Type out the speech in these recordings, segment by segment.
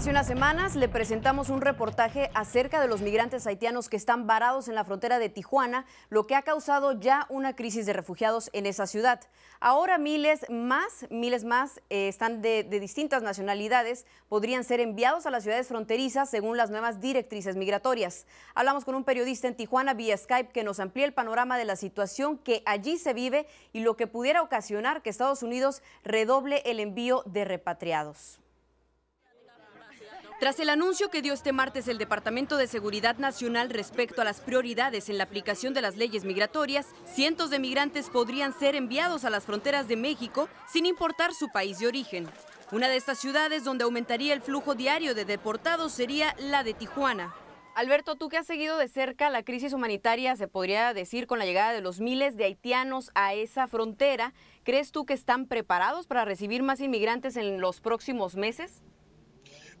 Hace unas semanas le presentamos un reportaje acerca de los migrantes haitianos que están varados en la frontera de Tijuana, lo que ha causado ya una crisis de refugiados en esa ciudad. Ahora miles más, miles más eh, están de, de distintas nacionalidades, podrían ser enviados a las ciudades fronterizas según las nuevas directrices migratorias. Hablamos con un periodista en Tijuana vía Skype que nos amplía el panorama de la situación que allí se vive y lo que pudiera ocasionar que Estados Unidos redoble el envío de repatriados. Tras el anuncio que dio este martes el Departamento de Seguridad Nacional respecto a las prioridades en la aplicación de las leyes migratorias, cientos de migrantes podrían ser enviados a las fronteras de México sin importar su país de origen. Una de estas ciudades donde aumentaría el flujo diario de deportados sería la de Tijuana. Alberto, tú que has seguido de cerca la crisis humanitaria, se podría decir, con la llegada de los miles de haitianos a esa frontera, ¿crees tú que están preparados para recibir más inmigrantes en los próximos meses?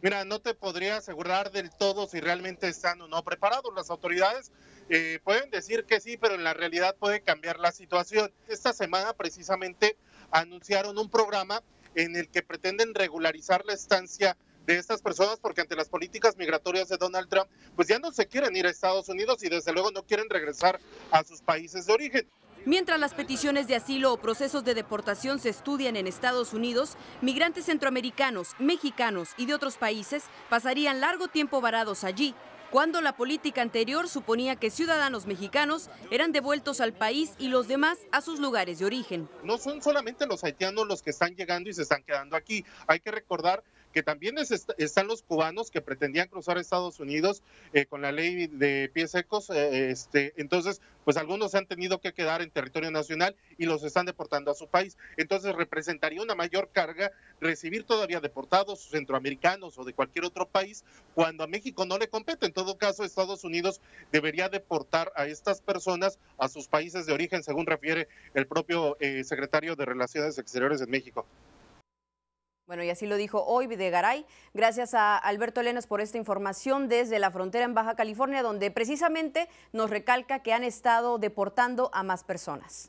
Mira, no te podría asegurar del todo si realmente están o no preparados. Las autoridades eh, pueden decir que sí, pero en la realidad puede cambiar la situación. Esta semana precisamente anunciaron un programa en el que pretenden regularizar la estancia de estas personas porque ante las políticas migratorias de Donald Trump, pues ya no se quieren ir a Estados Unidos y desde luego no quieren regresar a sus países de origen. Mientras las peticiones de asilo o procesos de deportación se estudian en Estados Unidos, migrantes centroamericanos, mexicanos y de otros países pasarían largo tiempo varados allí, cuando la política anterior suponía que ciudadanos mexicanos eran devueltos al país y los demás a sus lugares de origen. No son solamente los haitianos los que están llegando y se están quedando aquí. Hay que recordar que también están los cubanos que pretendían cruzar Estados Unidos eh, con la ley de pies secos. Eh, este, entonces, pues algunos han tenido que quedar en territorio nacional y los están deportando a su país. Entonces, representaría una mayor carga recibir todavía deportados centroamericanos o de cualquier otro país cuando a México no le compete. En todo caso, Estados Unidos debería deportar a estas personas a sus países de origen, según refiere el propio eh, secretario de Relaciones Exteriores en México. Bueno, y así lo dijo hoy Videgaray. Gracias a Alberto Lenas por esta información desde la frontera en Baja California, donde precisamente nos recalca que han estado deportando a más personas.